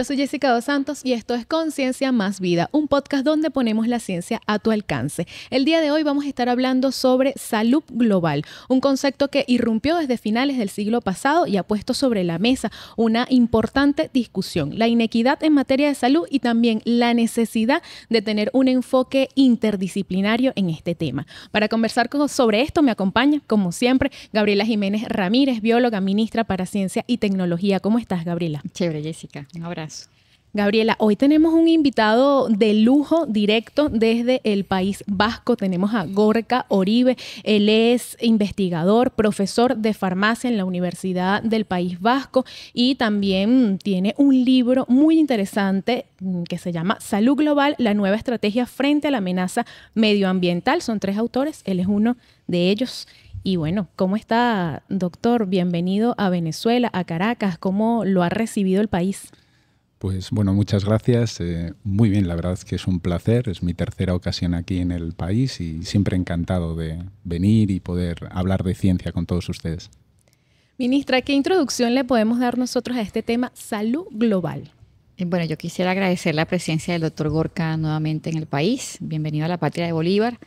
Yo soy Jessica Dos Santos y esto es Conciencia más Vida, un podcast donde ponemos la ciencia a tu alcance. El día de hoy vamos a estar hablando sobre salud global, un concepto que irrumpió desde finales del siglo pasado y ha puesto sobre la mesa una importante discusión, la inequidad en materia de salud y también la necesidad de tener un enfoque interdisciplinario en este tema. Para conversar sobre esto me acompaña, como siempre, Gabriela Jiménez Ramírez, bióloga, ministra para Ciencia y Tecnología. ¿Cómo estás, Gabriela? Chévere, Jessica. Un abrazo. Gabriela, hoy tenemos un invitado de lujo directo desde el País Vasco. Tenemos a Gorka Oribe. Él es investigador, profesor de farmacia en la Universidad del País Vasco y también tiene un libro muy interesante mm, que se llama Salud Global, la nueva estrategia frente a la amenaza medioambiental. Son tres autores, él es uno de ellos. Y bueno, ¿cómo está, doctor? Bienvenido a Venezuela, a Caracas. ¿Cómo lo ha recibido el país? Pues bueno, muchas gracias. Eh, muy bien, la verdad es que es un placer. Es mi tercera ocasión aquí en el país y siempre encantado de venir y poder hablar de ciencia con todos ustedes. Ministra, ¿qué introducción le podemos dar nosotros a este tema salud global? Eh, bueno, yo quisiera agradecer la presencia del doctor Gorka nuevamente en el país. Bienvenido a la patria de Bolívar.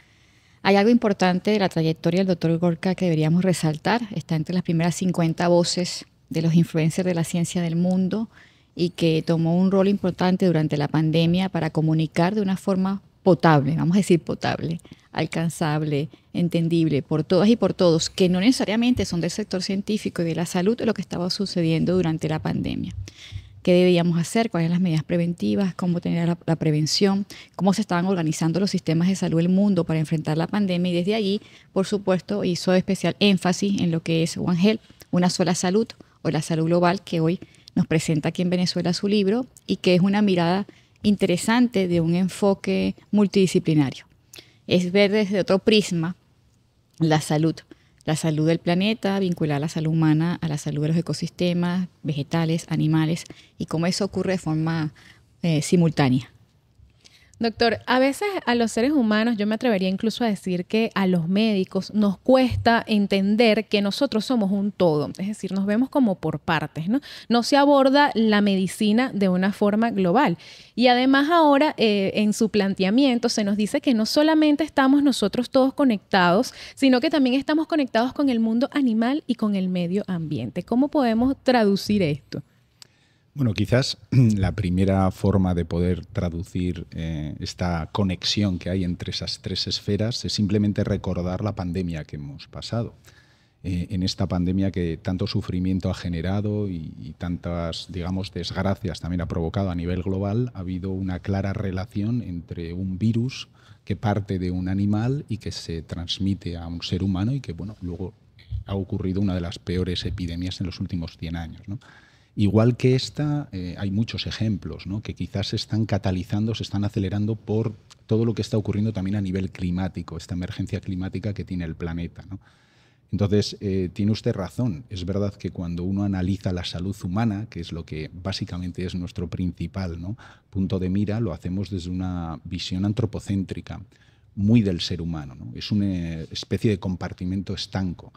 Hay algo importante de la trayectoria del doctor Gorka que deberíamos resaltar. Está entre las primeras 50 voces de los influencers de la ciencia del mundo y que tomó un rol importante durante la pandemia para comunicar de una forma potable, vamos a decir potable, alcanzable, entendible por todas y por todos, que no necesariamente son del sector científico y de la salud, lo que estaba sucediendo durante la pandemia. ¿Qué debíamos hacer? ¿Cuáles eran las medidas preventivas? ¿Cómo tener la, la, prevención? ¿Cómo se estaban organizando los sistemas de salud del mundo para enfrentar la pandemia? Y desde allí, por supuesto, hizo especial énfasis en lo que es One Health, una sola salud, o la salud global que hoy nos presenta aquí en Venezuela su libro y que es una mirada interesante de un enfoque multidisciplinario. Es ver desde otro prisma la salud, la salud del planeta, vincular la salud humana a la salud de los ecosistemas, vegetales, animales, y cómo eso ocurre de forma eh, simultánea. Doctor, a veces a los seres humanos, yo me atrevería incluso a decir que a los médicos nos cuesta entender que nosotros somos un todo, es decir, nos vemos como por partes, ¿no? No se aborda la medicina de una forma global. Y además ahora eh, en su planteamiento se nos dice que no solamente estamos nosotros todos conectados, sino que también estamos conectados con el mundo animal y con el medio ambiente. ¿Cómo podemos traducir esto? Bueno, quizás la primera forma de poder traducir eh, esta conexión que hay entre esas tres esferas es simplemente recordar la pandemia que hemos pasado. Eh, en esta pandemia que tanto sufrimiento ha generado y, y, tantas, digamos, desgracias también ha provocado a nivel global, ha habido una clara relación entre un virus que parte de un animal y que se transmite a un ser humano y que, bueno, luego ha ocurrido una de las peores epidemias en los últimos 100 años. ¿no? Igual que esta, eh, hay muchos ejemplos ¿no? que quizás se están catalizando, se están acelerando por todo lo que está ocurriendo también a nivel climático, esta emergencia climática que tiene el planeta. ¿no? Entonces, eh, tiene usted razón. Es verdad que cuando uno analiza la salud humana, que es lo que básicamente es nuestro principal ¿no? punto de mira, lo hacemos desde una visión antropocéntrica, muy del ser humano. ¿no? Es una especie de compartimento estanco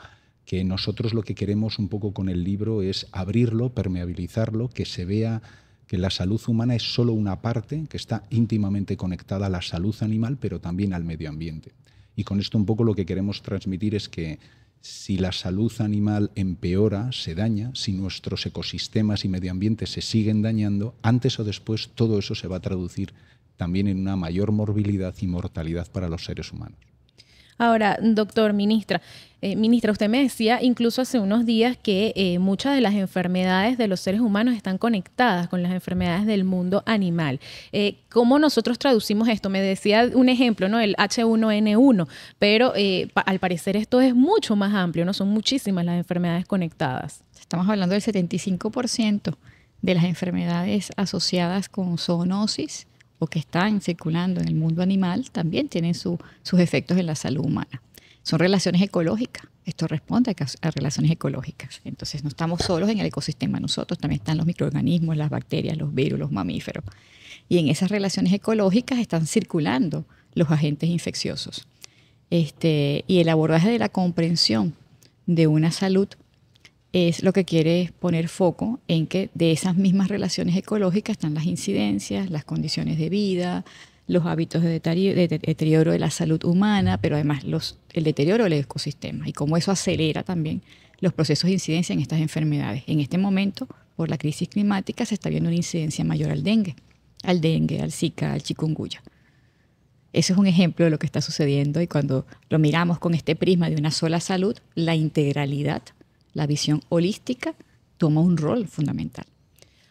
que nosotros lo que queremos un poco con el libro es abrirlo, permeabilizarlo, que se vea que la salud humana es solo una parte que está íntimamente conectada a la salud animal, pero también al medio ambiente. Y con esto un poco lo que queremos transmitir es que si la salud animal empeora, se daña, si nuestros ecosistemas y medio ambiente se siguen dañando, antes o después todo eso se va a traducir también en una mayor morbilidad y mortalidad para los seres humanos. Ahora, doctor, ministra, eh, ministra, usted me decía incluso hace unos días que eh, muchas de las enfermedades de los seres humanos están conectadas con las enfermedades del mundo animal. Eh, ¿Cómo nosotros traducimos esto? Me decía un ejemplo, ¿no? El H1N1, pero al parecer esto es mucho más amplio, ¿no? Son muchísimas las enfermedades conectadas. Estamos hablando del 75% de las enfermedades asociadas con zoonosis o que están circulando en el mundo animal también tienen sus efectos en la salud humana. Son relaciones ecológicas. Esto responde a, relaciones ecológicas. Entonces no estamos solos en el ecosistema nosotros, también están los microorganismos, las bacterias, los virus, los mamíferos. Y en esas relaciones ecológicas están circulando los agentes infecciosos. Este, y el abordaje de la comprensión de una salud es lo que quiere poner foco en que de esas mismas relaciones ecológicas están las incidencias, las condiciones de vida, los hábitos de deterioro de la salud humana, pero además el deterioro del ecosistema y cómo eso acelera también los procesos de incidencia en estas enfermedades. En este momento, por la crisis climática, se está viendo una incidencia mayor al dengue, al dengue, al zika, al chikungunya. Eso es un ejemplo de lo que está sucediendo y cuando lo miramos con este prisma de una sola salud, la integralidad la visión holística toma un rol fundamental.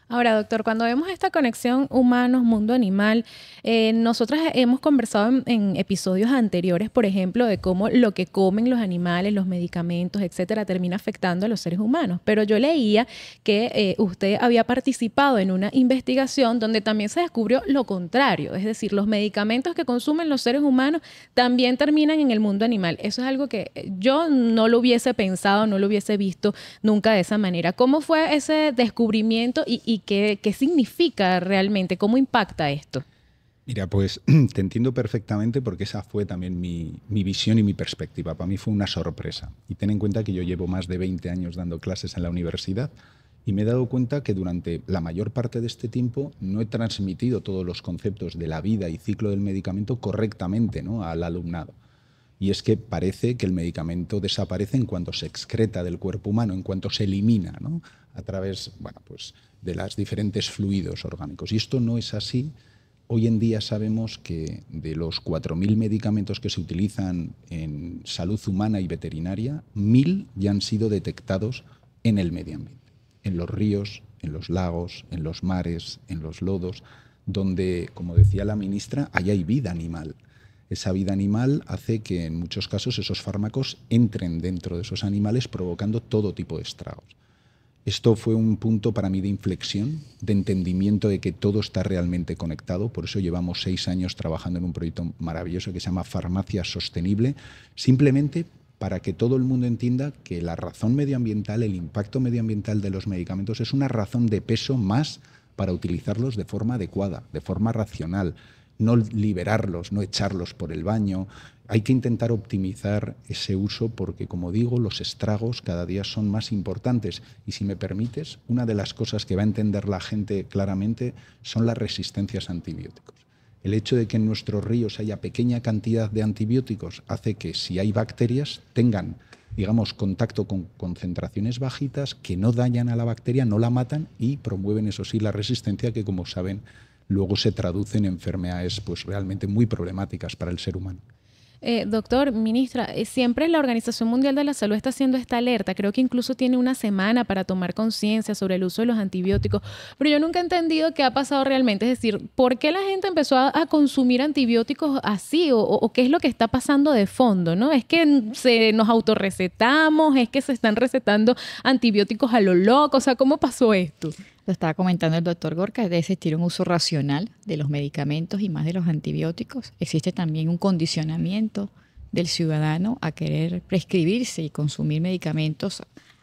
Ahora, doctor, cuando vemos esta conexión humanos-mundo animal, nosotros eh, nosotras hemos conversado en, episodios anteriores, por ejemplo, de cómo lo que comen los animales, los medicamentos, etcétera, termina afectando a los seres humanos. Pero yo leía que eh, usted había participado en una investigación donde también se descubrió lo contrario, es decir, los medicamentos que consumen los seres humanos también terminan en el mundo animal. Eso es algo que eh, yo no lo hubiese pensado, no lo hubiese visto nunca de esa manera. ¿Cómo fue ese descubrimiento y y qué, significa realmente, cómo impacta esto. Mira, pues te entiendo perfectamente porque esa fue también mi, mi, visión y mi perspectiva. Para mí fue una sorpresa. Y ten en cuenta que yo llevo más de 20 años dando clases en la universidad y me he dado cuenta que durante la mayor parte de este tiempo no he transmitido todos los conceptos de la vida y ciclo del medicamento correctamente ¿no? al alumnado. Y es que parece que el medicamento desaparece en cuanto se excreta del cuerpo humano, en cuanto se elimina, ¿no? A través, bueno, pues de los diferentes fluidos orgánicos. Y esto no es así. Hoy en día sabemos que de los 4.000 medicamentos que se utilizan en salud humana y veterinaria, 1.000 ya han sido detectados en el medio ambiente, en los ríos, en los lagos, en los mares, en los lodos, donde, como decía la ministra, ahí hay vida animal. Esa vida animal hace que en muchos casos esos fármacos entren dentro de esos animales provocando todo tipo de estragos. Esto fue un punto para mí de inflexión, de entendimiento de que todo está realmente conectado. Por eso llevamos seis años trabajando en un proyecto maravilloso que se llama Farmacia Sostenible, simplemente para que todo el mundo entienda que la razón medioambiental, el impacto medioambiental de los medicamentos es una razón de peso más para utilizarlos de forma adecuada, de forma racional, no liberarlos, no echarlos por el baño, hay que intentar optimizar ese uso porque, como digo, los estragos cada día son más importantes. Y si me permites, una de las cosas que va a entender la gente claramente son las resistencias a antibióticos. El hecho de que en nuestros ríos haya pequeña cantidad de antibióticos hace que si hay bacterias tengan, digamos, contacto con concentraciones bajitas que no dañan a la bacteria, no la matan y promueven, eso sí, la resistencia que, como saben, luego se traduce en enfermedades pues, realmente muy problemáticas para el ser humano. Eh, doctor, ministra, eh, siempre la Organización Mundial de la Salud está haciendo esta alerta. Creo que incluso tiene una semana para tomar conciencia sobre el uso de los antibióticos. Pero yo nunca he entendido qué ha pasado realmente. Es decir, ¿por qué la gente empezó a, consumir antibióticos así? O, o, qué es lo que está pasando de fondo? ¿no? ¿Es que se nos autorrecetamos? ¿Es que se están recetando antibióticos a lo loco? O sea, ¿cómo pasó esto? lo estaba comentando el doctor Gorka, de existir un uso racional de los medicamentos y más de los antibióticos. Existe también un condicionamiento del ciudadano a querer prescribirse y consumir medicamentos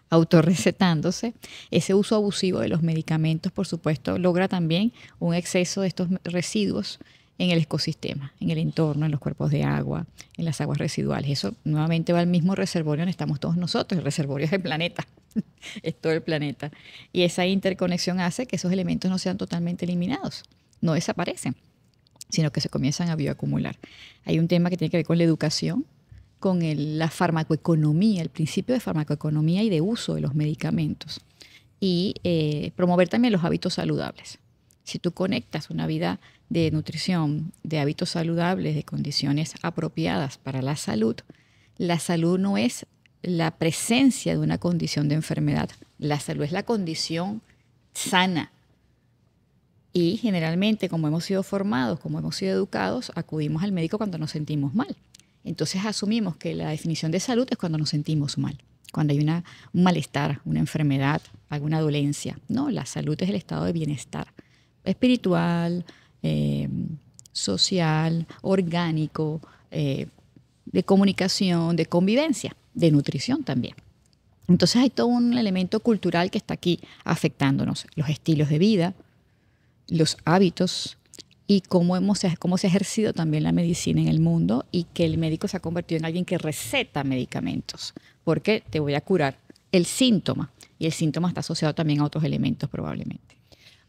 autorrecetándose. Ese uso abusivo de los medicamentos, por supuesto, logra también un exceso de estos residuos en el ecosistema, en el entorno, en los cuerpos de agua, en las aguas residuales. Eso nuevamente va al mismo reservorio donde estamos todos nosotros. El reservorio es el planeta, es todo el planeta. Y esa interconexión hace que esos elementos no sean totalmente eliminados, no desaparecen, sino que se comienzan a bioacumular. Hay un tema que tiene que ver con la educación, con la farmacoeconomía, el principio de farmacoeconomía y de uso de los medicamentos. Y eh, promover también los hábitos saludables si tú conectas una vida de nutrición, de hábitos saludables, de condiciones apropiadas para la salud, la salud no es la presencia de una condición de enfermedad. La salud es la condición sana. Y generalmente, como hemos sido formados, como hemos sido educados, acudimos al médico cuando nos sentimos mal. Entonces asumimos que la definición de salud es cuando nos sentimos mal, cuando hay un malestar, una enfermedad, alguna dolencia. No, la salud es el estado de bienestar espiritual, eh, social, orgánico, eh, de comunicación, de convivencia, de nutrición también. Entonces hay todo un elemento cultural que está aquí afectándonos, los estilos de vida, los hábitos y cómo, hemos, cómo se ha ejercido también la medicina en el mundo y que el médico se ha convertido en alguien que receta medicamentos, porque te voy a curar el síntoma y el síntoma está asociado también a otros elementos probablemente.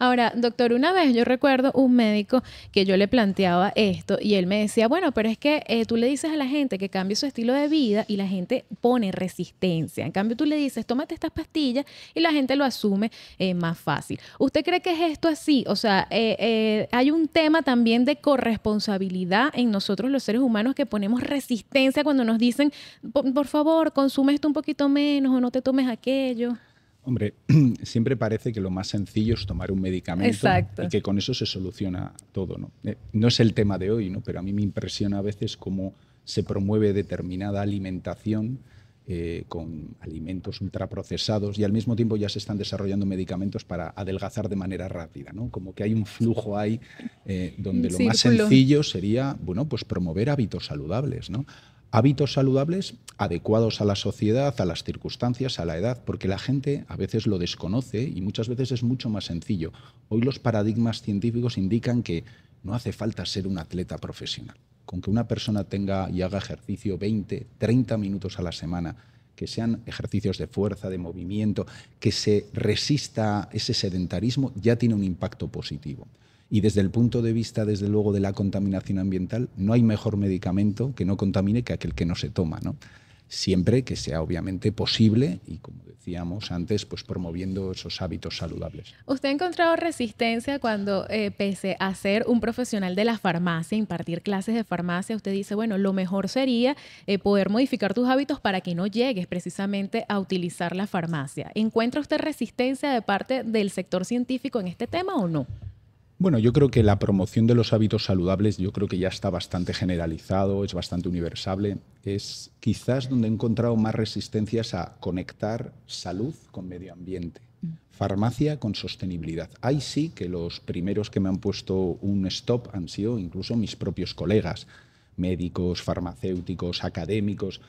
Ahora, doctor, una vez yo recuerdo un médico que yo le planteaba esto y él me decía, bueno, pero es que eh, tú le dices a la gente que cambie su estilo de vida y la gente pone resistencia. En cambio, tú le dices, tómate estas pastillas y la gente lo asume eh, más fácil. ¿Usted cree que es esto así? O sea, eh, hay un tema también de corresponsabilidad en nosotros los seres humanos que ponemos resistencia cuando nos dicen, por favor, consume esto un poquito menos o no te tomes aquello. Hombre, siempre parece que lo más sencillo es tomar un medicamento y que con eso se soluciona todo. ¿no? Eh, no es el tema de hoy, ¿no? pero a mí me impresiona a veces cómo se promueve determinada alimentación eh, con alimentos ultraprocesados y al mismo tiempo ya se están desarrollando medicamentos para adelgazar de manera rápida, ¿no? Como que hay un flujo ahí eh, donde lo más sencillo sería, bueno, pues promover hábitos saludables, ¿no? Hábitos saludables adecuados a la sociedad, a las circunstancias, a la edad, porque la gente a veces lo desconoce y muchas veces es mucho más sencillo. Hoy los paradigmas científicos indican que no hace falta ser un atleta profesional. Con que una persona tenga y haga ejercicio 20, 30 minutos a la semana, que sean ejercicios de fuerza, de movimiento, que se resista ese sedentarismo, ya tiene un impacto positivo. Y desde el punto de vista, desde luego, de la contaminación ambiental, no hay mejor medicamento que no contamine que aquel que no se toma, ¿no? Siempre que sea obviamente posible y, como decíamos antes, pues promoviendo esos hábitos saludables. ¿Usted ha encontrado resistencia cuando, eh, pese a ser un profesional de la farmacia, impartir clases de farmacia, usted dice, bueno, lo mejor sería eh, poder modificar tus hábitos para que no llegues precisamente a utilizar la farmacia? ¿Encuentra usted resistencia de parte del sector científico en este tema o no? Bueno, yo creo que la promoción de los hábitos saludables, yo creo que ya está bastante generalizado, es bastante universal. Es quizás donde he encontrado más resistencias a conectar salud con medio ambiente, mm. farmacia con sostenibilidad. Ahí sí que los primeros que me han puesto un stop han sido incluso mis propios colegas, médicos, farmacéuticos, académicos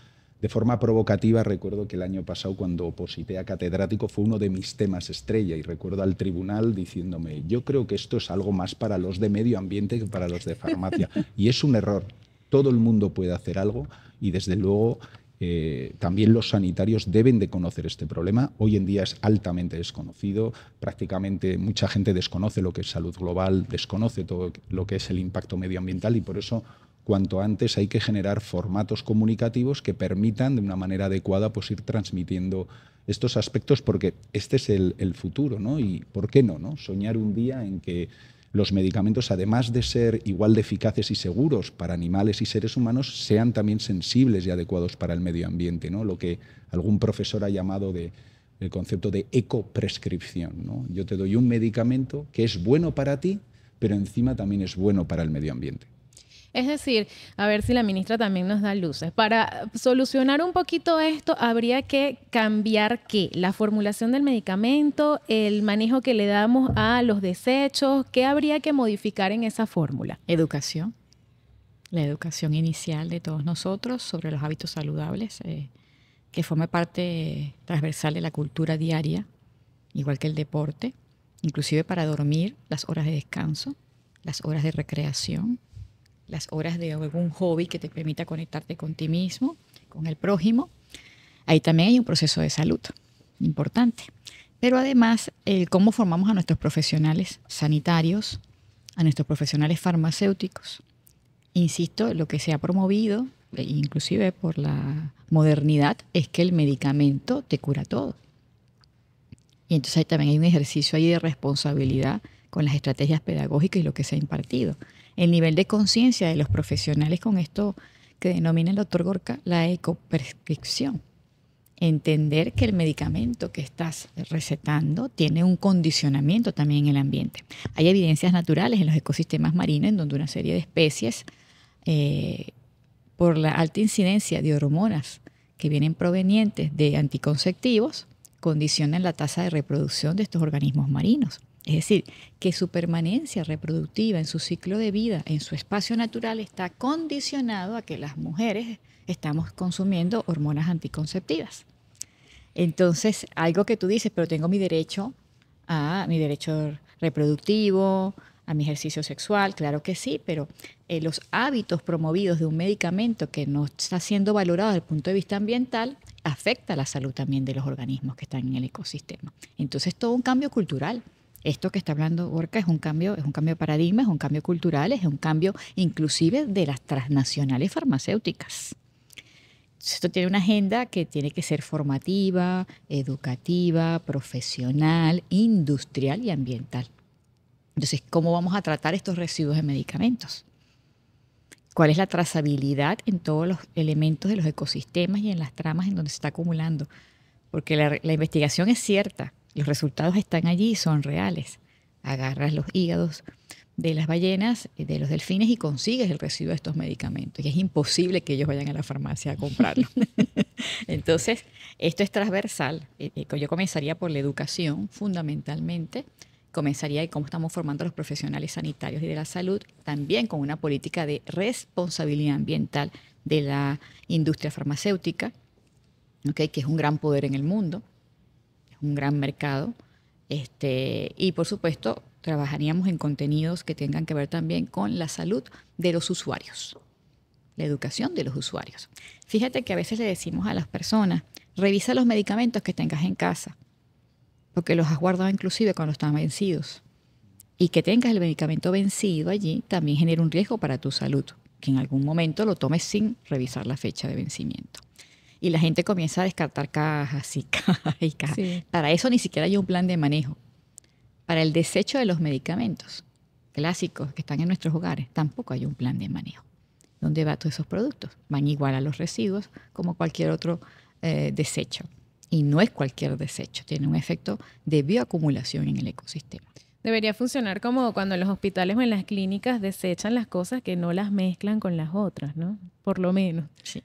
de forma provocativa, recuerdo que el año pasado, cuando oposité a catedrático, fue uno de mis temas estrella y recuerdo al tribunal diciéndome, yo creo que esto es algo más para los de medio ambiente que para los de farmacia. y es un error. Todo el mundo puede hacer algo y desde luego eh, también los sanitarios deben de conocer este problema. Hoy en día es altamente desconocido, prácticamente mucha gente desconoce lo que es salud global, desconoce todo lo que es el impacto medioambiental y por eso cuanto antes hay que generar formatos comunicativos que permitan de una manera adecuada pues, ir transmitiendo estos aspectos porque este es el, futuro, ¿no? Y por qué no, ¿no? Soñar un día en que los medicamentos, además de ser igual de eficaces y seguros para animales y seres humanos, sean también sensibles y adecuados para el medio ambiente, ¿no? Lo que algún profesor ha llamado de el concepto de ecoprescripción. ¿no? Yo te doy un medicamento que es bueno para ti, pero encima también es bueno para el medio ambiente. Es decir, a ver si la ministra también nos da luces. Para solucionar un poquito esto, habría que cambiar qué? La formulación del medicamento, el manejo que le damos a los desechos, ¿qué habría que modificar en esa fórmula? Educación. La educación inicial de todos nosotros sobre los hábitos saludables, eh, que forma parte transversal de la cultura diaria, igual que el deporte, inclusive para dormir, las horas de descanso, las horas de recreación, las horas de algún hobby que te permita conectarte con ti mismo, con el prójimo. Ahí también hay un proceso de salud importante. Pero además, cómo formamos a nuestros profesionales sanitarios, a nuestros profesionales farmacéuticos. Insisto, lo que se ha promovido, e inclusive por la modernidad, es que el medicamento te cura todo. Y entonces ahí también hay un ejercicio ahí de responsabilidad con las estrategias pedagógicas y lo que se ha impartido el nivel de conciencia de los profesionales con esto que denomina el doctor Gorka la ecoprescripción. Entender que el medicamento que estás recetando tiene un condicionamiento también en el ambiente. Hay evidencias naturales en los ecosistemas marinos en donde una serie de especies, eh, por la alta incidencia de hormonas que vienen provenientes de anticonceptivos, condicionan la tasa de reproducción de estos organismos marinos. Es decir, que su permanencia reproductiva en su ciclo de vida, en su espacio natural, está condicionado a que las mujeres estamos consumiendo hormonas anticonceptivas. Entonces, algo que tú dices, pero tengo mi derecho a mi derecho reproductivo, a mi ejercicio sexual, claro que sí, pero eh, los hábitos promovidos de un medicamento que no está siendo valorado desde el punto de vista ambiental afecta la salud también de los organismos que están en el ecosistema. Entonces, todo un cambio cultural esto que está hablando Orca es un cambio, es un cambio de paradigma, es un cambio cultural, es un cambio inclusive de las transnacionales farmacéuticas. Esto tiene una agenda que tiene que ser formativa, educativa, profesional, industrial y ambiental. Entonces, ¿cómo vamos a tratar estos residuos de medicamentos? cuál es la trazabilidad en todos los elementos de los ecosistemas y en las tramas en donde se está acumulando. Porque la investigación es cierta. Los resultados están allí, son reales. Agarras los hígados de las ballenas, eh, de los delfines y consigues el residuo de estos medicamentos. Y es imposible que ellos vayan a la farmacia a comprarlo. Entonces, esto es transversal. Eh, eh, yo comenzaría por la educación, fundamentalmente. Comenzaría y cómo estamos formando a los profesionales sanitarios y de la salud, también con una política de responsabilidad ambiental de la industria farmacéutica, que es un gran poder en el mundo un gran mercado. Este, y por supuesto, trabajaríamos en contenidos que tengan que ver también con la salud de los usuarios, la educación de los usuarios. Fíjate que a veces le decimos a las personas, revisa los medicamentos que tengas en casa, porque los has guardado inclusive cuando están vencidos. Y que tengas el medicamento vencido allí también genera un riesgo para tu salud, que en algún momento lo tomes sin revisar la fecha de vencimiento y la gente comienza a descartar cajas y cajas y Para eso ni siquiera hay un plan de manejo. Para el desecho de los medicamentos clásicos que están en nuestros hogares, tampoco hay un plan de manejo. ¿Dónde van todos esos productos? Van igual a los residuos como cualquier otro eh, desecho. Y no es cualquier desecho, tiene un efecto de bioacumulación en el ecosistema. Debería funcionar como cuando en los hospitales o en las clínicas desechan las cosas que no las mezclan con las otras, ¿no? Por lo menos. Sí.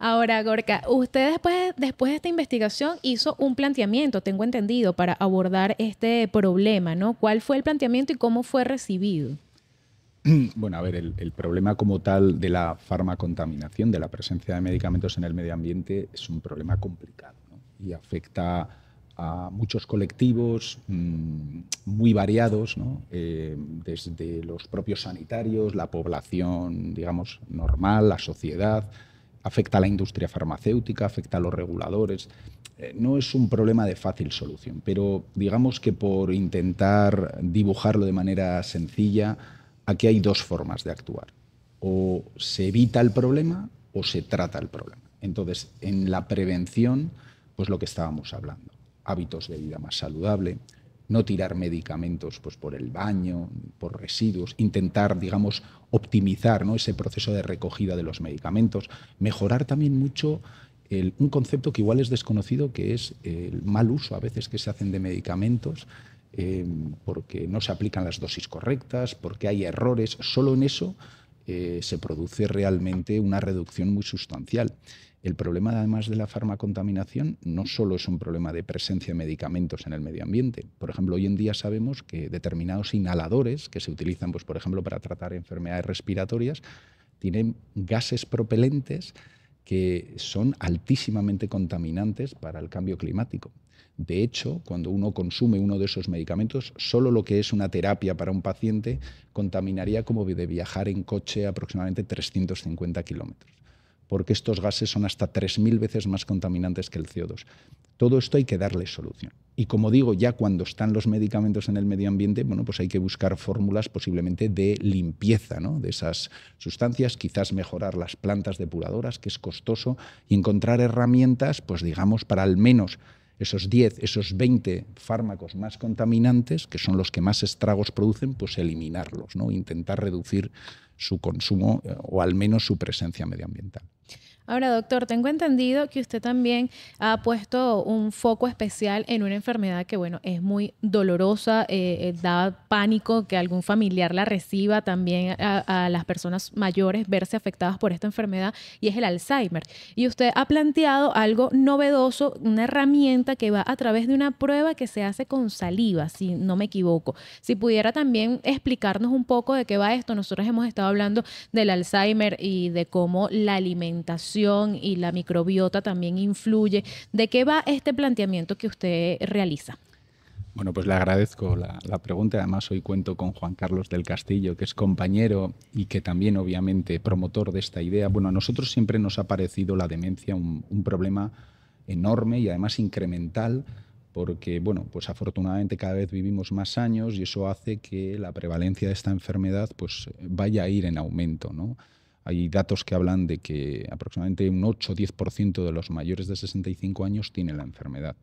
Ahora, Gorka, usted después, después de esta investigación hizo un planteamiento, tengo entendido, para abordar este problema, ¿no? ¿Cuál fue el planteamiento y cómo fue recibido? Bueno, a ver, el, problema como tal de la farmacontaminación, de la presencia de medicamentos en el medio ambiente, es un problema complicado y afecta a muchos colectivos mm, muy variados, ¿no? Eh, desde los propios sanitarios, la población, digamos, normal, la sociedad, afecta a la industria farmacéutica, afecta a los reguladores. Eh, no es un problema de fácil solución, pero digamos que por intentar dibujarlo de manera sencilla, aquí hay dos formas de actuar. O se evita el problema o se trata el problema. Entonces, en la prevención, pues lo que estábamos hablando, hábitos de vida más saludable, no tirar medicamentos pues, por el baño, por residuos, intentar, digamos, optimizar ¿no? ese proceso de recogida de los medicamentos, mejorar también mucho un concepto que igual es desconocido, que es el mal uso a veces que se hacen de medicamentos. Em, porque no se aplican las dosis correctas, porque hay errores, solo en eso eh, se produce realmente una reducción muy sustancial. El problema, además de la farmacontaminación, no solo es un problema de presencia de medicamentos en el medio ambiente. Por ejemplo, hoy en día sabemos que determinados inhaladores que se utilizan, pues, por ejemplo, para tratar enfermedades respiratorias, tienen gases propelentes que son altísimamente contaminantes para el cambio climático. De hecho, cuando uno consume uno de esos medicamentos, solo lo que es una terapia para un paciente contaminaría como de viajar en coche aproximadamente 350 kilómetros porque estos gases son hasta 3.000 veces más contaminantes que el CO2. Todo esto hay que darle solución. Y como digo, ya cuando están los medicamentos en el medio ambiente, bueno, pues hay que buscar fórmulas posiblemente de limpieza de esas sustancias, quizás mejorar las plantas depuradoras, que es costoso, y encontrar herramientas, pues digamos, para al menos esos 10, esos 20 fármacos más contaminantes, que son los que más estragos producen, pues eliminarlos, ¿no? intentar reducir su consumo eh, o al menos su presencia medioambiental. Ahora, doctor, tengo entendido que usted también ha puesto un foco especial en una enfermedad que, bueno, es muy dolorosa, eh, eh da pánico que algún familiar la reciba también a las personas mayores verse afectadas por esta enfermedad y es el Alzheimer. Y usted ha planteado algo novedoso, una herramienta que va a través de una prueba que se hace con saliva, si no me equivoco. Si pudiera también explicarnos un poco de qué va esto, nosotros hemos estado hablando del Alzheimer y de cómo la alimentación y la microbiota también influye. ¿De qué va este planteamiento que usted realiza? Bueno, pues le agradezco la, pregunta. Además, hoy cuento con Juan Carlos del Castillo, que es compañero y que también, obviamente, promotor de esta idea. Bueno, a nosotros siempre nos ha parecido la demencia un, un problema enorme y además incremental, porque, bueno, pues afortunadamente cada vez vivimos más años y eso hace que la prevalencia de esta enfermedad pues, vaya a ir en aumento, ¿no? Hay datos que hablan de que aproximadamente un 8-10% de los mayores de 65 años tienen la enfermedad.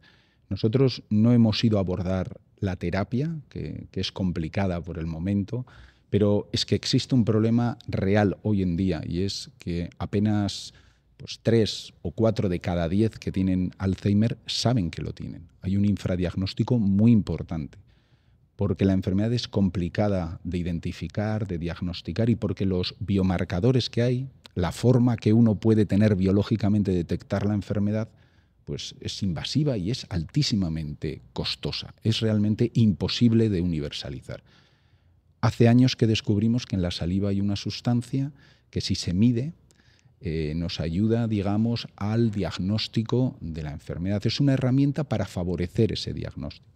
Nosotros no hemos ido a abordar la terapia, que, es complicada por el momento, pero es que existe un problema real hoy en día y es que apenas pues, 3 o 4 de cada 10 que tienen Alzheimer saben que lo tienen. Hay un infradiagnóstico muy importante porque la enfermedad es complicada de identificar, de diagnosticar y porque los biomarcadores que hay, la forma que uno puede tener biológicamente detectar la enfermedad, pues es invasiva y es altísimamente costosa. Es realmente imposible de universalizar. Hace años que descubrimos que en la saliva hay una sustancia que si se mide eh, nos ayuda, digamos, al diagnóstico de la enfermedad. Es una herramienta para favorecer ese diagnóstico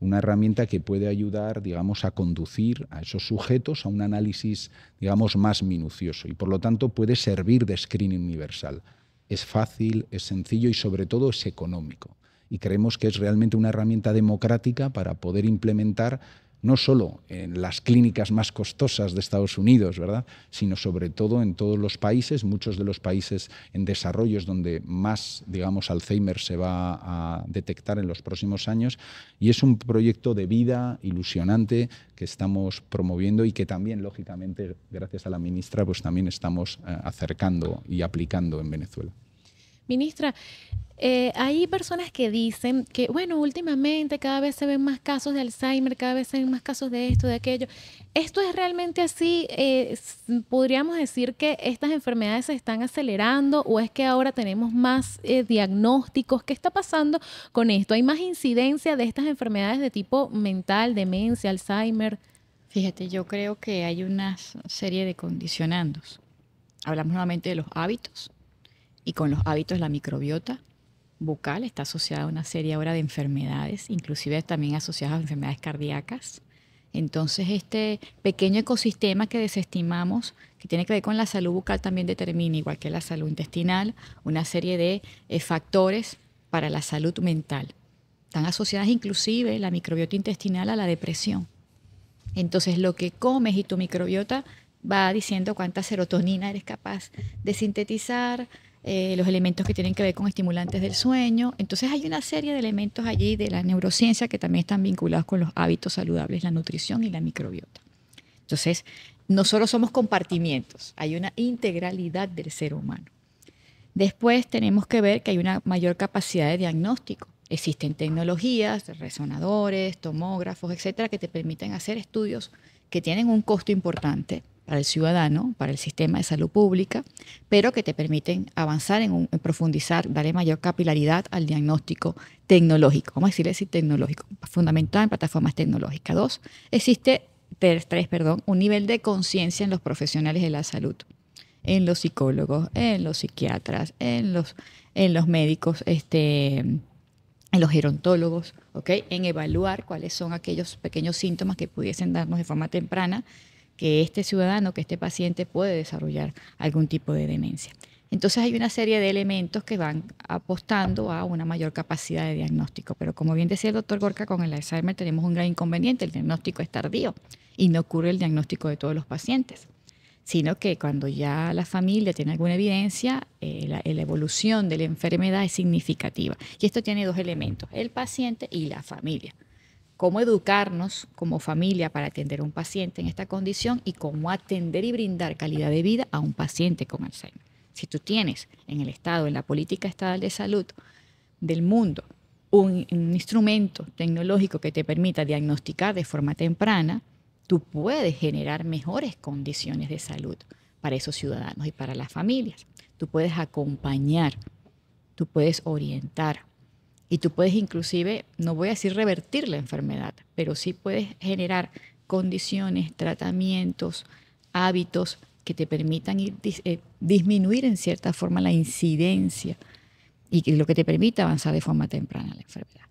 una herramienta que puede ayudar, digamos, a conducir a esos sujetos a un análisis, digamos, más minucioso y por lo tanto puede servir de screening universal. Es fácil, es sencillo y sobre todo es económico. Y creemos que es realmente una herramienta democrática para poder implementar no solo en las clínicas más costosas de Estados Unidos, ¿verdad? sino sobre todo en todos los países, muchos de los países en desarrollo donde más, digamos, Alzheimer se va a detectar en los próximos años, y es un proyecto de vida ilusionante que estamos promoviendo y que también, lógicamente, gracias a la ministra, pues también estamos eh, acercando y aplicando en Venezuela. Ministra, eh, hay personas que dicen que, bueno, últimamente cada vez se ven más casos de Alzheimer, cada vez se ven más casos de esto, de aquello. ¿Esto es realmente así? Eh, ¿Podríamos decir que estas enfermedades se están acelerando o es que ahora tenemos más eh, diagnósticos? ¿Qué está pasando con esto? ¿Hay más incidencia de estas enfermedades de tipo mental, demencia, Alzheimer? Fíjate, yo creo que hay una serie de condicionandos. Hablamos nuevamente de los hábitos, y con los hábitos, la microbiota bucal está asociada a una serie ahora de enfermedades, inclusive también asociadas a enfermedades cardíacas. Entonces, este pequeño ecosistema que desestimamos, que tiene que ver con la salud bucal, también determina, igual que la salud intestinal, una serie de eh, factores para la salud mental. Están asociadas inclusive la microbiota intestinal a la depresión. Entonces, lo que comes y tu microbiota va diciendo cuánta serotonina eres capaz de sintetizar, eh, los elementos que tienen que ver con estimulantes del sueño. Entonces hay una serie de elementos allí de la neurociencia que también están vinculados con los hábitos saludables, la nutrición y la microbiota. Entonces, no solo somos compartimientos, hay una integralidad del ser humano. Después tenemos que ver que hay una mayor capacidad de diagnóstico. Existen tecnologías, resonadores, tomógrafos, etcétera, que te permiten hacer estudios que tienen un costo importante, para el ciudadano, para el sistema de salud pública, pero que te permiten avanzar en, profundizar, darle mayor capilaridad al diagnóstico tecnológico. ¿Cómo a decirle así, tecnológico, Fundamental, en plataformas tecnológicas. Dos, existe, perdón, un nivel de conciencia en los profesionales de la salud, en los psicólogos, en los psiquiatras, en los, en los médicos, este, en los gerontólogos, ¿ok? En evaluar cuáles son aquellos pequeños síntomas que pudiesen darnos de forma temprana que este ciudadano, que este paciente puede desarrollar algún tipo de demencia. Entonces hay una serie de elementos que van apostando a una mayor capacidad de diagnóstico. Pero como bien decía el doctor Gorka, con el Alzheimer tenemos un gran inconveniente, el diagnóstico es tardío y no ocurre el diagnóstico de todos los pacientes, sino que cuando ya la familia tiene alguna evidencia, eh, la evolución de la enfermedad es significativa. Y esto tiene dos elementos, el paciente y la familia cómo educarnos como familia para atender a un paciente en esta condición y cómo atender y brindar calidad de vida a un paciente con Alzheimer. Si tú tienes en el Estado, en la política estatal de salud del mundo, un, un instrumento tecnológico que te permita diagnosticar de forma temprana, tú puedes generar mejores condiciones de salud para esos ciudadanos y para las familias. Tú puedes acompañar, tú puedes orientar, y tú puedes inclusive, no voy a decir revertir la enfermedad, pero sí puedes generar condiciones, tratamientos, hábitos que te permitan eh, disminuir en cierta forma la incidencia y lo que te permita avanzar de forma temprana la enfermedad.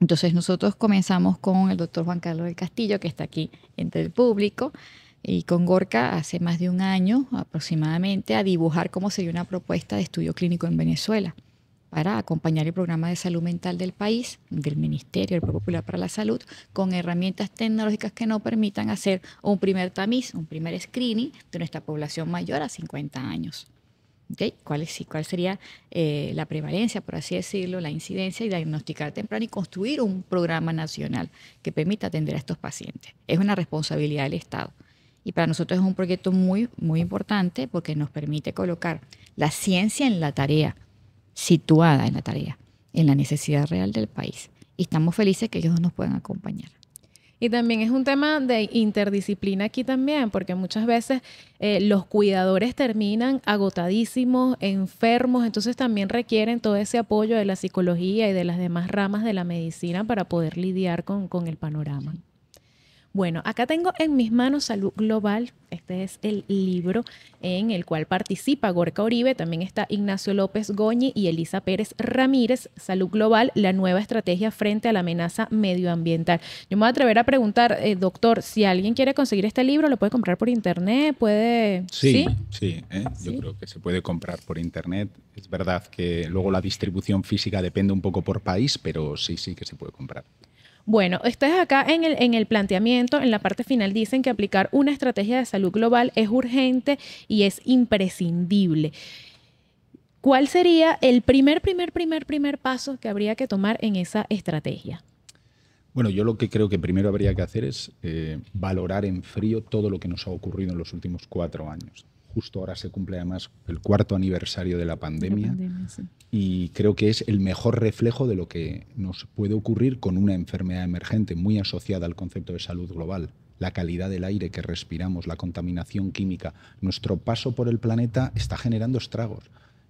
Entonces nosotros comenzamos con el doctor Juan Carlos del Castillo, que está aquí entre el público, y con Gorka hace más de un año aproximadamente a dibujar cómo sería una propuesta de estudio clínico en Venezuela para acompañar el programa de salud mental del país, del Ministerio del Popular para la Salud, con herramientas tecnológicas que nos permitan hacer un primer tamiz, un primer screening de nuestra población mayor a 50 años. ¿Cuál, es, ¿Cuál sería eh, la prevalencia, por así decirlo, la incidencia y diagnosticar temprano y construir un programa nacional que permita atender a estos pacientes? Es una responsabilidad del Estado. Y para nosotros es un proyecto muy, muy importante porque nos permite colocar la ciencia en la tarea, situada en la tarea, en la necesidad real del país. Y estamos felices que ellos nos puedan acompañar. Y también es un tema de interdisciplina aquí también, porque muchas veces eh, los cuidadores terminan agotadísimos, enfermos, entonces también requieren todo ese apoyo de la psicología y de las demás ramas de la medicina para poder lidiar con, con el panorama. Bueno, acá tengo en mis manos Salud Global. Este es el libro en el cual participa Gorka Uribe, También está Ignacio López Goñi y Elisa Pérez Ramírez. Salud Global, la nueva estrategia frente a la amenaza medioambiental. Yo me voy a atrever a preguntar, eh, doctor, si alguien quiere conseguir este libro, ¿lo puede comprar por internet? ¿Puede...? Sí, sí, eh, yo creo que se puede comprar por internet. Es verdad que luego la distribución física depende un poco por país, pero sí, sí que se puede comprar. Bueno, ustedes acá en el, planteamiento, en la parte final, dicen que aplicar una estrategia de salud global es urgente y es imprescindible. ¿Cuál sería el primer, primer, primer, primer paso que habría que tomar en esa estrategia? Bueno, yo lo que creo que primero habría que hacer es eh, valorar en frío todo lo que nos ha ocurrido en los últimos cuatro años justo ahora se cumple además el cuarto aniversario de la pandemia, y creo que es el mejor reflejo de lo que nos puede ocurrir con una enfermedad emergente muy asociada al concepto de salud global la calidad del aire que respiramos, la contaminación química, nuestro paso por el planeta está generando estragos.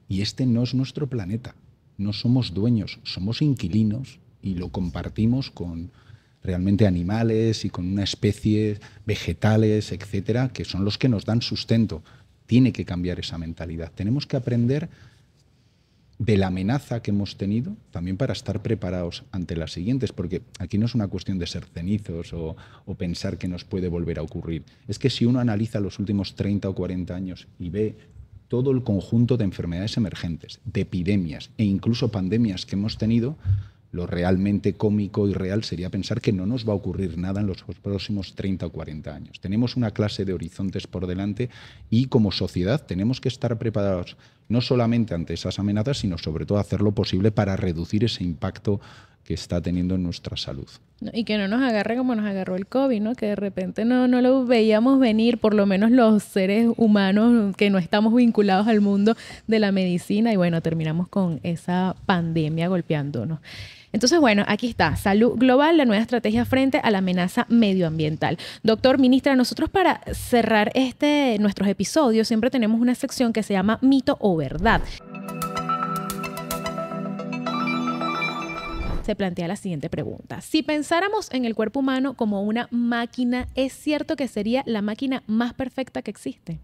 Y este no es nuestro planeta. No somos dueños, somos inquilinos y lo compartimos con realmente animales y con una especie, vegetales, etcétera, que son los que nos dan sustento. Tiene que cambiar esa mentalidad. Tenemos que aprender de la amenaza que hemos tenido también para estar preparados ante las siguientes, porque aquí no es una cuestión de ser cenizos o, pensar que nos puede volver a ocurrir. Es que si uno analiza los últimos 30 o 40 años y ve todo el conjunto de enfermedades emergentes, de epidemias e incluso pandemias que hemos tenido, lo realmente cómico y real sería pensar que no nos va a ocurrir nada en los próximos 30 o 40 años. Tenemos una clase de horizontes por delante y como sociedad tenemos que estar preparados no solamente ante esas amenazas, sino sobre todo hacer lo posible para reducir ese impacto que está teniendo en nuestra salud. Y que no nos agarre como nos agarró el COVID, ¿no? Que de repente no, no lo veíamos venir, por lo menos los seres humanos que no estamos vinculados al mundo de la medicina. Y bueno, terminamos con esa pandemia golpeándonos. Entonces, bueno, aquí está, salud global, la nueva estrategia frente a la amenaza medioambiental. Doctor, ministra, nosotros para cerrar este, nuestros episodios siempre tenemos una sección que se llama mito o verdad. se plantea la siguiente pregunta. Si pensáramos en el cuerpo humano como una máquina, ¿es cierto que sería la máquina más perfecta que existe?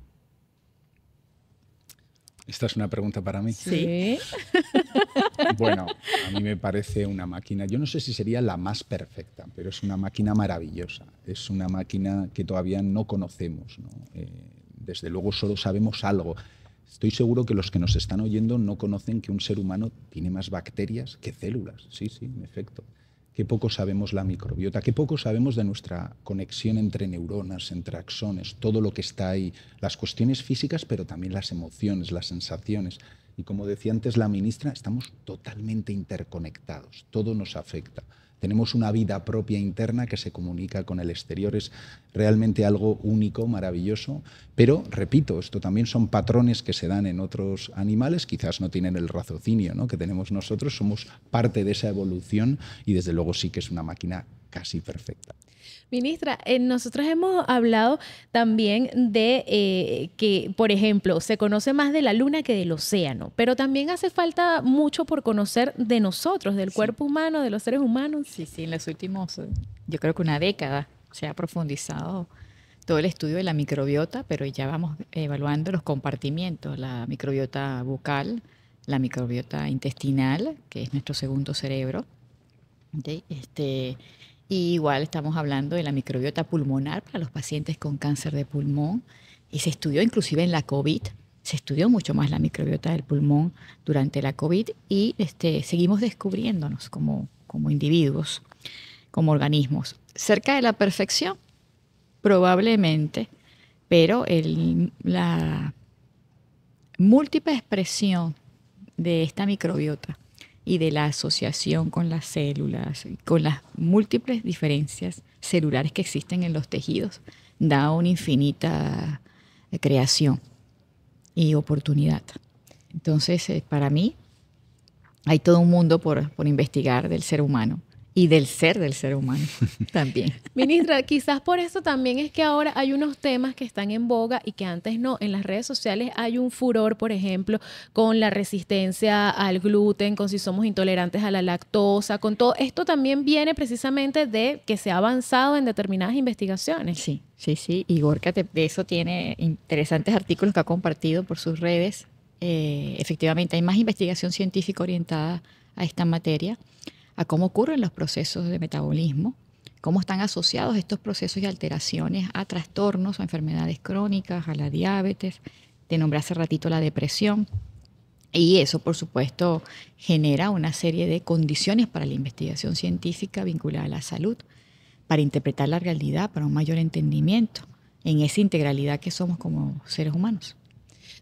Esta es una pregunta para mí. Sí. Bueno, a mí me parece una máquina, yo no sé si sería la más perfecta, pero es una máquina maravillosa, es una máquina que todavía no conocemos, eh, desde luego solo sabemos algo. Estoy seguro que los que nos están oyendo no conocen que un ser humano tiene más bacterias que células, sí, sí, en efecto. Qué poco sabemos la microbiota, qué poco sabemos de nuestra conexión entre neuronas, entre axones, todo lo que está ahí, las cuestiones físicas, pero también las emociones, las sensaciones. Y como decía antes la ministra, estamos totalmente interconectados, todo nos afecta. Tenemos una vida propia interna que se comunica con el exterior, es realmente algo único, maravilloso, pero repito, esto también son patrones que se dan en otros animales, quizás no tienen el raciocinio que tenemos nosotros, somos parte de esa evolución y desde luego sí que es una máquina casi perfecta. Ministra, eh, nosotros hemos hablado también de eh, que, por ejemplo, se conoce más de la luna que del océano, pero también hace falta mucho por conocer de nosotros, del cuerpo humano, de los seres humanos. Sí, sí, en los últimos, eh, yo creo que una década se ha profundizado todo el estudio de la microbiota, pero ya vamos evaluando los compartimientos, la microbiota bucal, la microbiota intestinal, que es nuestro segundo cerebro. Este, igual estamos hablando de la microbiota pulmonar para los pacientes con cáncer de pulmón. Y se estudió inclusive en la COVID, se estudió mucho más la microbiota del pulmón durante la COVID y este, seguimos descubriéndonos como, como individuos, como organismos. Cerca de la perfección, probablemente, pero la múltiple expresión de esta microbiota y de la asociación con las células, con las múltiples diferencias celulares que existen en los tejidos, da una infinita eh, creación y oportunidad. Entonces, eh, para mí, hay todo un mundo por, por investigar del ser humano y del ser del ser humano también. Ministra, quizás por eso también es que ahora hay unos temas que están en boga y que antes no. En las redes sociales hay un furor, por ejemplo, con la resistencia al gluten, con si somos intolerantes a la lactosa, con todo. Esto también viene precisamente de que se ha avanzado en determinadas investigaciones. Sí, sí, sí. Y Gorka de eso tiene interesantes artículos que ha compartido por sus redes. Eh, efectivamente, hay más investigación científica orientada a esta materia a cómo ocurren los procesos de metabolismo, cómo están asociados estos procesos y alteraciones a trastornos, a enfermedades crónicas, a la diabetes, te nombré hace ratito la depresión. Y eso, por supuesto, genera una serie de condiciones para la investigación científica vinculada a la salud, para interpretar la realidad, para un mayor entendimiento en esa integralidad que somos como seres humanos.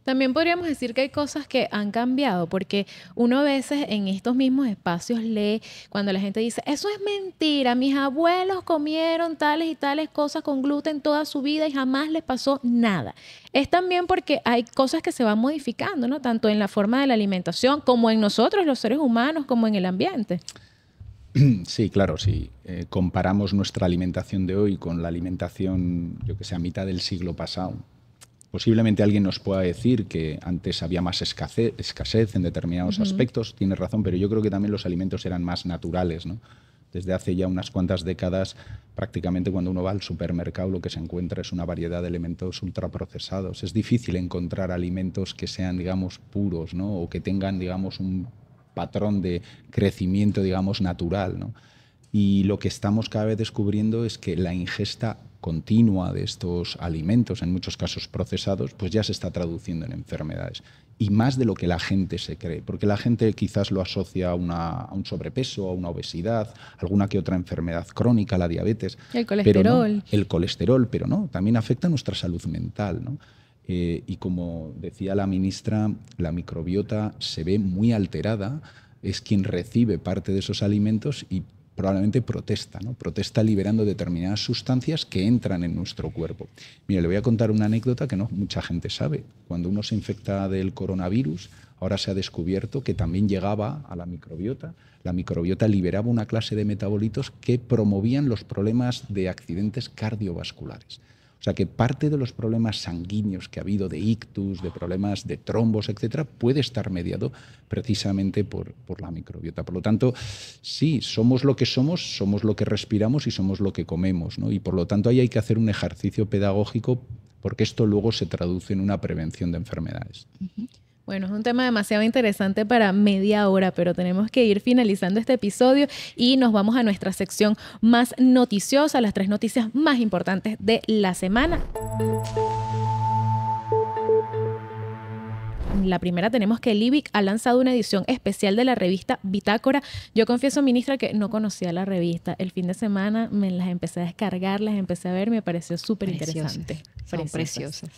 También podríamos decir que hay cosas que han cambiado, porque uno a veces en estos mismos espacios lee cuando la gente dice, eso es mentira, mis abuelos comieron tales y tales cosas con gluten toda su vida y jamás les pasó nada. Es también porque hay cosas que se van modificando, ¿no? Tanto en la forma de la alimentación como en nosotros los seres humanos, como en el ambiente. Sí, claro, sí. Eh, comparamos nuestra alimentación de hoy con la alimentación, yo que sé, a mitad del siglo pasado, Posiblemente alguien nos pueda decir que antes había más escasez, en determinados aspectos, tiene razón, pero yo creo que también los alimentos eran más naturales. Desde hace ya unas cuantas décadas, prácticamente cuando uno va al supermercado lo que se encuentra es una variedad de elementos ultraprocesados. Es difícil encontrar alimentos que sean, digamos, puros ¿no? o que tengan, digamos, un patrón de crecimiento, digamos, natural. Y lo que estamos cada vez descubriendo es que la ingesta continua de estos alimentos, en muchos casos procesados, pues ya se está traduciendo en enfermedades. Y más de lo que la gente se cree, porque la gente quizás lo asocia a, un sobrepeso, a una obesidad, alguna que otra enfermedad crónica, la diabetes. El colesterol. el colesterol, pero no, también afecta nuestra salud mental. Eh, y como decía la ministra, la microbiota se ve muy alterada es quien recibe parte de esos alimentos y probablemente protesta, ¿no? protesta liberando determinadas sustancias que entran en nuestro cuerpo. Mire, le voy a contar una anécdota que no mucha gente sabe. Cuando uno se infecta del coronavirus, ahora se ha descubierto que también llegaba a la microbiota. La microbiota liberaba una clase de metabolitos que promovían los problemas de accidentes cardiovasculares. O sea que parte de los problemas sanguíneos que ha habido de ictus, de problemas de trombos, etcétera, puede estar mediado precisamente por, la microbiota. Por lo tanto, sí, somos lo que somos, somos lo que respiramos y somos lo que comemos. Y por lo tanto, ahí hay que hacer un ejercicio pedagógico porque esto luego se traduce en una prevención de enfermedades. Bueno, es un tema demasiado interesante para media hora, pero tenemos que ir finalizando este episodio y nos vamos a nuestra sección más noticiosa, las tres noticias más importantes de la semana. La primera tenemos que Libic ha lanzado una edición especial de la revista Bitácora. Yo confieso, ministra, que no conocía la revista. El fin de semana me las empecé a descargar, las empecé a ver, me pareció súper interesante. Son preciosas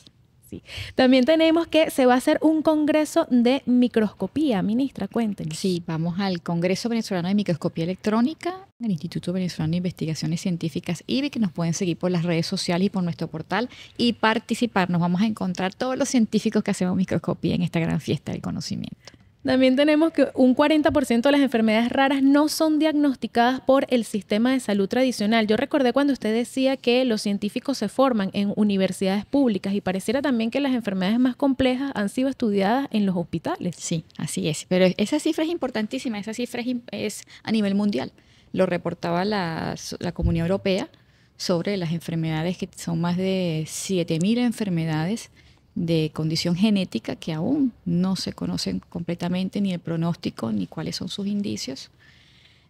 sí. También tenemos que se va a hacer un congreso de microscopía, ministra, cuéntenos. Sí, vamos al Congreso Venezolano de Microscopía Electrónica el Instituto Venezolano de Investigaciones Científicas IBE, que nos pueden seguir por las redes sociales y por nuestro portal y participar. Nos vamos a encontrar todos los científicos que hacemos microscopía en esta gran fiesta del conocimiento. También tenemos que un 40% de las enfermedades raras no son diagnosticadas por el sistema de salud tradicional. Yo recordé cuando usted decía que los científicos se forman en universidades públicas y pareciera también que las enfermedades más complejas han sido estudiadas en los hospitales. Sí, así es. Pero esa cifra es importantísima, esa cifra es, a nivel mundial. Lo reportaba la, la Comunidad Europea sobre las enfermedades que son más de 7.000 enfermedades de condición genética que aún no se conocen completamente ni el pronóstico ni cuáles son sus indicios.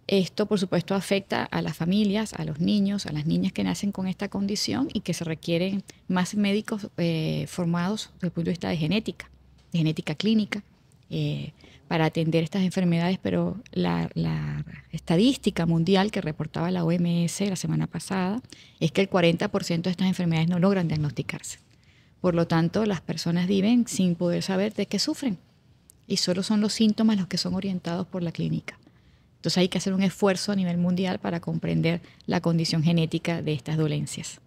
Esto, por supuesto, afecta a las familias, a los niños, a las niñas que nacen con esta condición y que se requieren más médicos eh, formados desde el punto de vista de genética, de genética clínica, eh, para atender estas enfermedades, pero la, la, estadística mundial que reportaba la OMS la semana pasada es que el 40% de estas enfermedades no logran diagnosticarse. Por lo tanto, las personas viven sin poder saber de qué sufren y solo son los síntomas los que son orientados por la clínica. Entonces hay que hacer un esfuerzo a nivel mundial para comprender la condición genética de estas dolencias.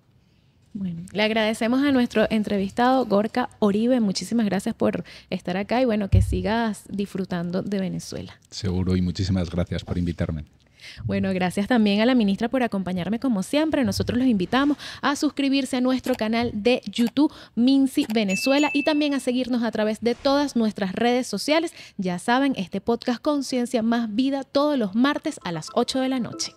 Bueno, le agradecemos a nuestro entrevistado Gorka Oribe. Muchísimas gracias por estar acá y bueno, que sigas disfrutando de Venezuela. Seguro y muchísimas gracias por invitarme. Bueno, gracias también a la ministra por acompañarme como siempre. Nosotros los invitamos a suscribirse a nuestro canal de YouTube Minci Venezuela y también a seguirnos a través de todas nuestras redes sociales. Ya saben, este podcast Conciencia más Vida todos los martes a las 8 de la noche.